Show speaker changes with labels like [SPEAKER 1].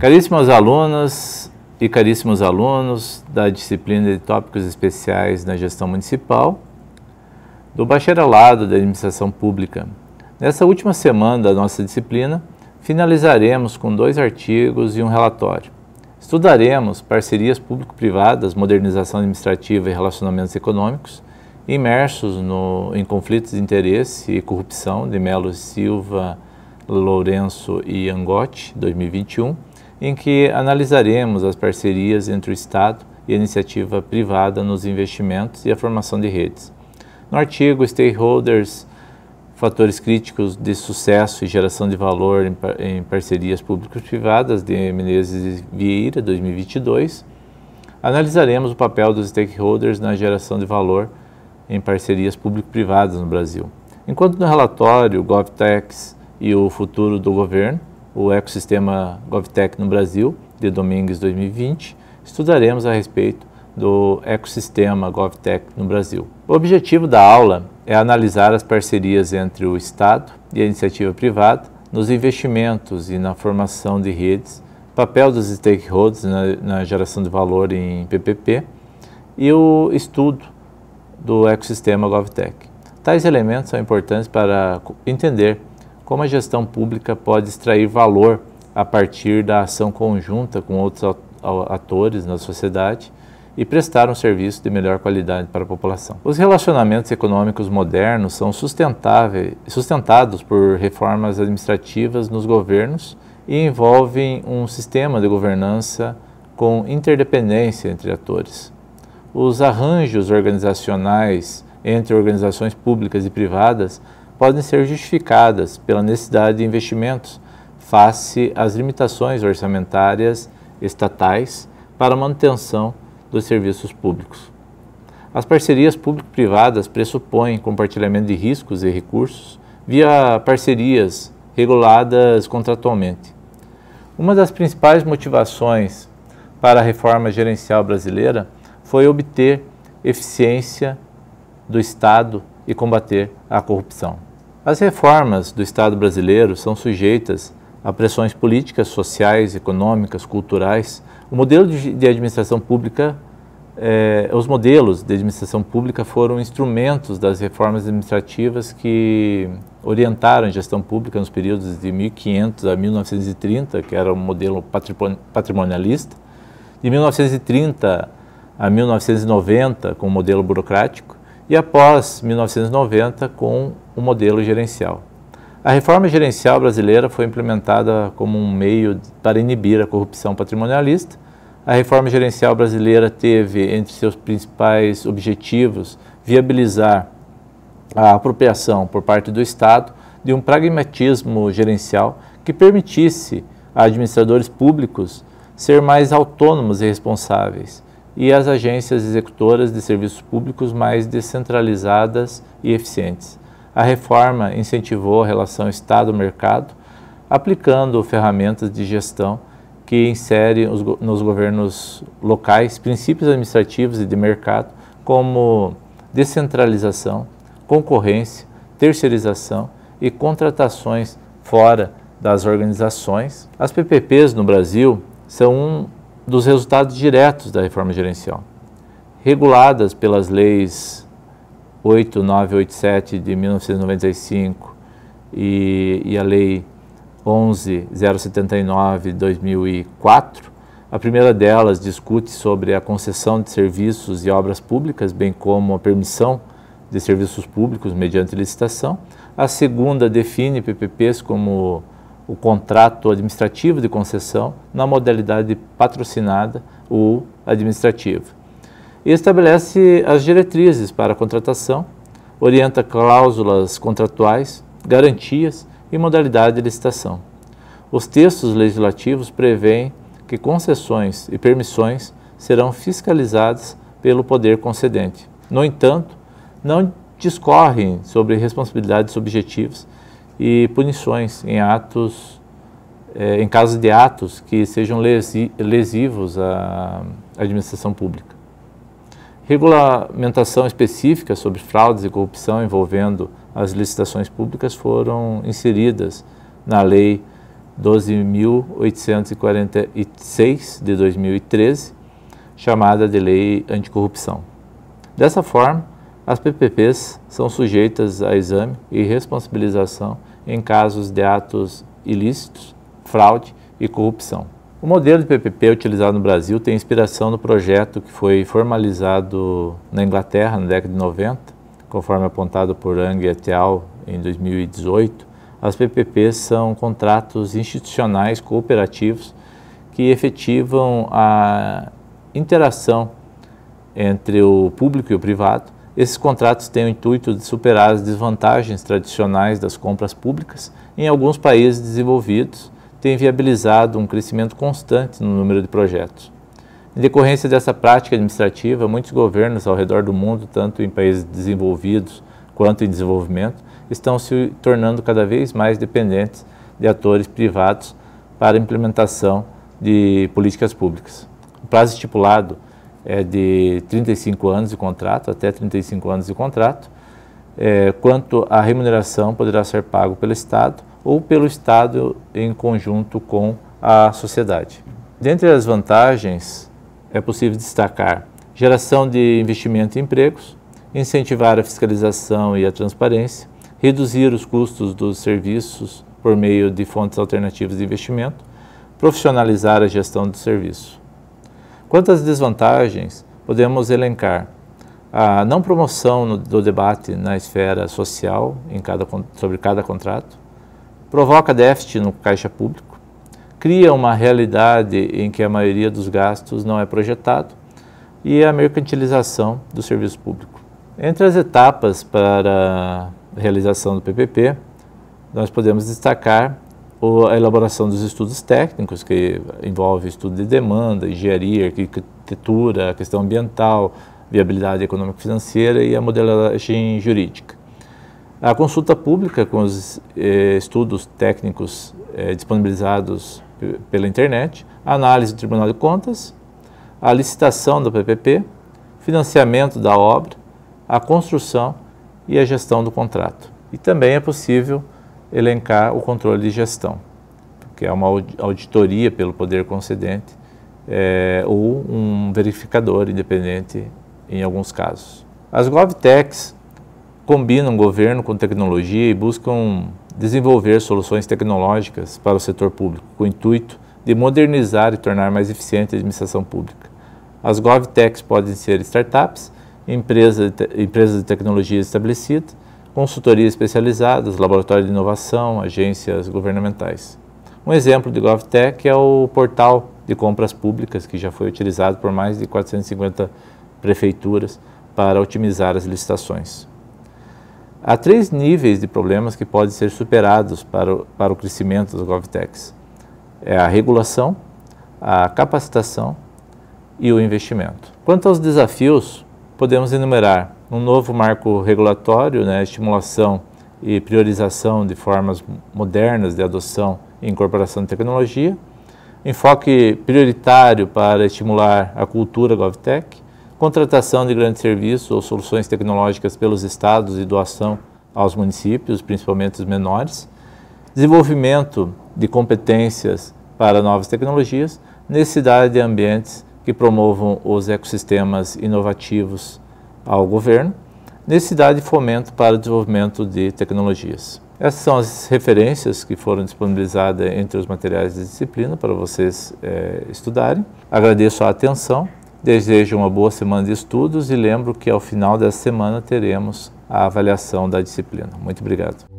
[SPEAKER 1] Caríssimas alunas e caríssimos alunos da disciplina de Tópicos Especiais na Gestão Municipal do Bacharelado da Administração Pública. Nessa última semana da nossa disciplina, finalizaremos com dois artigos e um relatório. Estudaremos parcerias público-privadas, modernização administrativa e relacionamentos econômicos, imersos no, em conflitos de interesse e corrupção de Melo Silva, Lourenço e Angotti, 2021 em que analisaremos as parcerias entre o Estado e a iniciativa privada nos investimentos e a formação de redes. No artigo Stakeholders, Fatores Críticos de Sucesso e Geração de Valor em, Parcerias Públicas Privadas, de Menezes Vieira, 2022, analisaremos o papel dos stakeholders na geração de valor em parcerias público-privadas no Brasil. Enquanto no relatório GovTex e o futuro do governo, o ecossistema GovTech no Brasil, de de 2020, estudaremos a respeito do ecossistema GovTech no Brasil. O objetivo da aula é analisar as parcerias entre o Estado e a iniciativa privada nos investimentos e na formação de redes, papel dos stakeholders na, na geração de valor em PPP e o estudo do ecossistema GovTech. Tais elementos são importantes para entender como a gestão pública pode extrair valor a partir da ação conjunta com outros atores na sociedade e prestar um serviço de melhor qualidade para a população. Os relacionamentos econômicos modernos são sustentados por reformas administrativas nos governos e envolvem um sistema de governança com interdependência entre atores. Os arranjos organizacionais entre organizações públicas e privadas podem ser justificadas pela necessidade de investimentos face às limitações orçamentárias estatais para a manutenção dos serviços públicos. As parcerias público-privadas pressupõem compartilhamento de riscos e recursos via parcerias reguladas contratualmente. Uma das principais motivações para a reforma gerencial brasileira foi obter eficiência do Estado e combater a corrupção. As reformas do Estado brasileiro são sujeitas a pressões políticas, sociais, econômicas, culturais. O modelo de, administração pública, eh, os modelos de administração pública foram instrumentos das reformas administrativas que orientaram a gestão pública nos períodos de 1500 a 1930, que era um modelo patrimonialista, de 1930 a 1990 com o modelo burocrático e após 1990 com o modelo gerencial. A reforma gerencial brasileira foi implementada como um meio para inibir a corrupção patrimonialista. A reforma gerencial brasileira teve entre seus principais objetivos viabilizar a apropriação por parte do Estado de um pragmatismo gerencial que permitisse a administradores públicos ser mais autônomos e responsáveis, e as agências executoras de serviços públicos mais descentralizadas e eficientes. A reforma incentivou a relação Estado-mercado, aplicando ferramentas de gestão que inserem nos governos locais princípios administrativos e de mercado, como descentralização, concorrência, terceirização e contratações fora das organizações. As PPPs no Brasil são um dos resultados diretos da reforma gerencial, reguladas pelas leis 8987 de 1995 e, e a lei 11079 de 2004. A primeira delas discute sobre a concessão de serviços e obras públicas, bem como a permissão de serviços públicos mediante licitação. A segunda define PPPs como o contrato administrativo de concessão na modalidade patrocinada ou administrativa. E estabelece as diretrizes para a contratação, orienta cláusulas contratuais, garantias e modalidade de licitação. Os textos legislativos prevêem que concessões e permissões serão fiscalizadas pelo poder concedente. No entanto, não discorrem sobre responsabilidades subjetivas e punições em atos, é, em caso de atos que sejam lesi lesivos à administração pública. Regulamentação específica sobre fraudes e corrupção envolvendo as licitações públicas foram inseridas na Lei 12.846 de 2013, chamada de Lei Anticorrupção. Dessa forma, as PPPs são sujeitas a exame e responsabilização em casos de atos ilícitos, fraude e corrupção. O modelo de PPP utilizado no Brasil tem inspiração no projeto que foi formalizado na Inglaterra na década de 90, conforme apontado por Ang et al. em 2018. As PPPs são contratos institucionais cooperativos que efetivam a interação entre o público e o privado esses contratos têm o intuito de superar as desvantagens tradicionais das compras públicas em alguns países desenvolvidos, têm viabilizado um crescimento constante no número de projetos. Em decorrência dessa prática administrativa, muitos governos ao redor do mundo, tanto em países desenvolvidos quanto em desenvolvimento, estão se tornando cada vez mais dependentes de atores privados para a implementação de políticas públicas. O prazo estipulado é de 35 anos de contrato, até 35 anos de contrato. É, quanto à remuneração, poderá ser pago pelo Estado ou pelo Estado em conjunto com a sociedade. Dentre as vantagens, é possível destacar geração de investimento e empregos, incentivar a fiscalização e a transparência, reduzir os custos dos serviços por meio de fontes alternativas de investimento, profissionalizar a gestão do serviço. Quantas desvantagens podemos elencar? A não promoção no, do debate na esfera social cada, sobre cada contrato, provoca déficit no caixa público, cria uma realidade em que a maioria dos gastos não é projetado e a mercantilização do serviço público. Entre as etapas para a realização do PPP, nós podemos destacar a elaboração dos estudos técnicos, que envolve estudo de demanda, engenharia, arquitetura, questão ambiental, viabilidade econômico-financeira e a modelagem jurídica. A consulta pública com os eh, estudos técnicos eh, disponibilizados pela internet, a análise do Tribunal de Contas, a licitação do PPP, financiamento da obra, a construção e a gestão do contrato. E também é possível elencar o controle de gestão, que é uma auditoria pelo poder concedente é, ou um verificador independente em alguns casos. As GovTechs combinam governo com tecnologia e buscam desenvolver soluções tecnológicas para o setor público, com o intuito de modernizar e tornar mais eficiente a administração pública. As GovTechs podem ser startups, empresas de, empresa de tecnologia estabelecidas consultoria especializadas, laboratório de inovação, agências governamentais. Um exemplo de GovTech é o portal de compras públicas, que já foi utilizado por mais de 450 prefeituras para otimizar as licitações. Há três níveis de problemas que podem ser superados para o, para o crescimento dos GovTechs. É a regulação, a capacitação e o investimento. Quanto aos desafios, podemos enumerar um novo marco regulatório, né, estimulação e priorização de formas modernas de adoção e incorporação de tecnologia, enfoque prioritário para estimular a cultura GovTech, contratação de grandes serviços ou soluções tecnológicas pelos estados e doação aos municípios, principalmente os menores, desenvolvimento de competências para novas tecnologias, necessidade de ambientes que promovam os ecossistemas inovativos ao governo, necessidade de fomento para o desenvolvimento de tecnologias. Essas são as referências que foram disponibilizadas entre os materiais de disciplina para vocês é, estudarem. Agradeço a atenção, desejo uma boa semana de estudos e lembro que ao final dessa semana teremos a avaliação da disciplina. Muito obrigado.